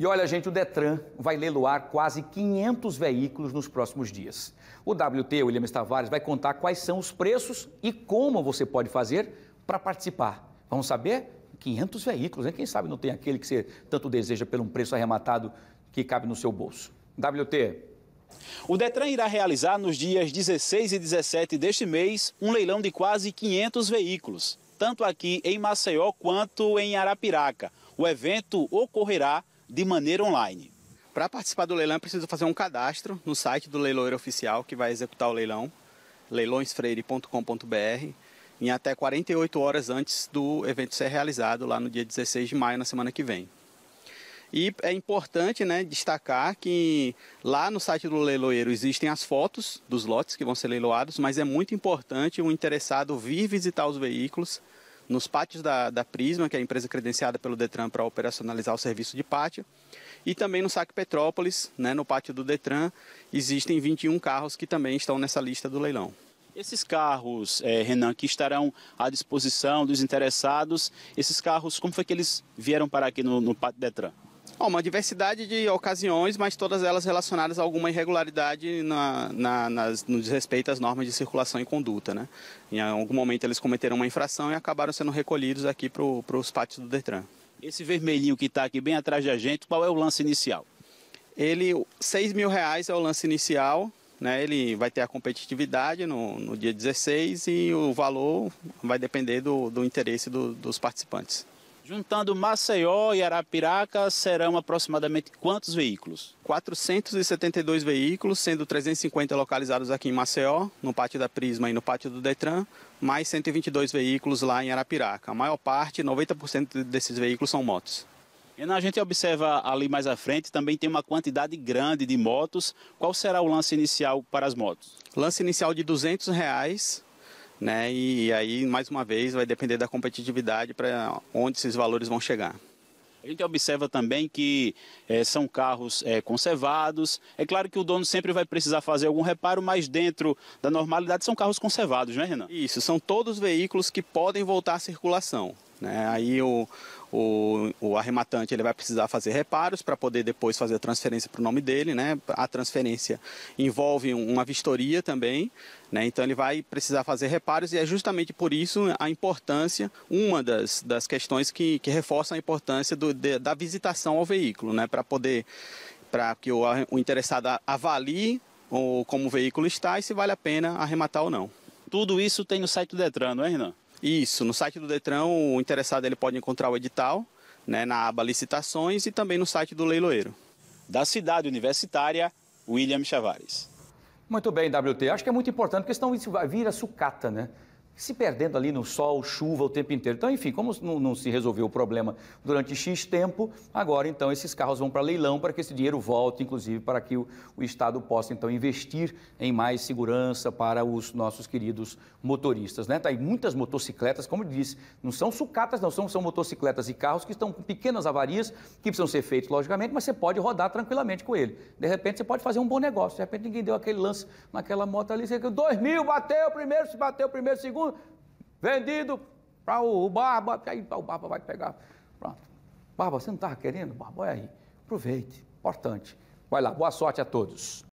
E olha, gente, o Detran vai leiloar quase 500 veículos nos próximos dias. O WT, Williams Tavares, vai contar quais são os preços e como você pode fazer para participar. Vamos saber? 500 veículos, né? Quem sabe não tem aquele que você tanto deseja pelo um preço arrematado que cabe no seu bolso. WT, o Detran irá realizar nos dias 16 e 17 deste mês um leilão de quase 500 veículos, tanto aqui em Maceió quanto em Arapiraca. O evento ocorrerá de maneira online. Para participar do leilão, é preciso fazer um cadastro no site do leiloeiro oficial que vai executar o leilão, leilõesfreire.com.br, em até 48 horas antes do evento ser realizado, lá no dia 16 de maio, na semana que vem. E é importante né, destacar que lá no site do leiloeiro existem as fotos dos lotes que vão ser leiloados, mas é muito importante o interessado vir visitar os veículos nos pátios da, da Prisma, que é a empresa credenciada pelo Detran para operacionalizar o serviço de pátio, e também no SAC Petrópolis, né, no pátio do Detran, existem 21 carros que também estão nessa lista do leilão. Esses carros, eh, Renan, que estarão à disposição dos interessados, esses carros, como foi que eles vieram parar aqui no, no Pátio Detran? Bom, uma diversidade de ocasiões, mas todas elas relacionadas a alguma irregularidade na, na, nas, no desrespeito às normas de circulação e conduta. Né? Em algum momento eles cometeram uma infração e acabaram sendo recolhidos aqui para os pátios do Detran. Esse vermelhinho que está aqui bem atrás da gente, qual é o lance inicial? Ele, 6 mil reais é o lance inicial, né, ele vai ter a competitividade no, no, dia 16 e o valor vai depender do, do interesse do, dos participantes. Juntando Maceió e Arapiraca, serão aproximadamente quantos veículos? 472 veículos, sendo 350 localizados aqui em Maceió, no pátio da Prisma e no pátio do Detran, mais 122 veículos lá em Arapiraca. A maior parte, 90% desses veículos são motos. E a gente observa ali mais à frente, também tem uma quantidade grande de motos. Qual será o lance inicial para as motos? Lance inicial de R$ 200, reais né? E, aí, mais uma vez, vai depender da competitividade para onde esses valores vão chegar. A gente observa também que é, são carros é, conservados. É claro que o dono sempre vai precisar fazer algum reparo, mas dentro da normalidade são carros conservados, não é, Renan? Isso, são todos veículos que podem voltar à circulação. Né? Aí o, o, o, arrematante ele vai precisar fazer reparos para poder depois fazer a transferência para o nome dele. Né? A transferência envolve uma vistoria também, né? então ele vai precisar fazer reparos e é justamente por isso a importância, uma das, das questões que, que reforça a importância do, de, da visitação ao veículo, né? para poder para que o, o interessado avalie o, como o veículo está e se vale a pena arrematar ou não. Tudo isso tem no site do Detran, não é, Renan? Isso, no site do Detran o interessado ele pode encontrar o edital, né, na aba licitações e também no site do leiloeiro. Da cidade universitária, William Chavares. Muito bem, WT. Acho que é muito importante, porque senão isso vai vir a sucata, né? se perdendo ali no sol, chuva o tempo inteiro. Então, enfim, como não, não se resolveu o problema durante X tempo, agora então esses carros vão para leilão para que esse dinheiro volte, inclusive para que o, o, Estado possa então investir em mais segurança para os nossos queridos motoristas. Né? Tá aí muitas motocicletas, como eu disse, não são sucatas, não são, são motocicletas e carros que estão com pequenas avarias que precisam ser feitos, logicamente, mas você pode rodar tranquilamente com ele. De repente você pode fazer um bom negócio, de repente ninguém deu aquele lance naquela moto ali, você dois mil, bateu primeiro, se bateu primeiro, segundo vendido para o Barba, aí o Barba vai pegar. Pronto. Barba, você não estava querendo? Barba, olha aí. Aproveite. Importante. Vai lá, boa sorte a todos.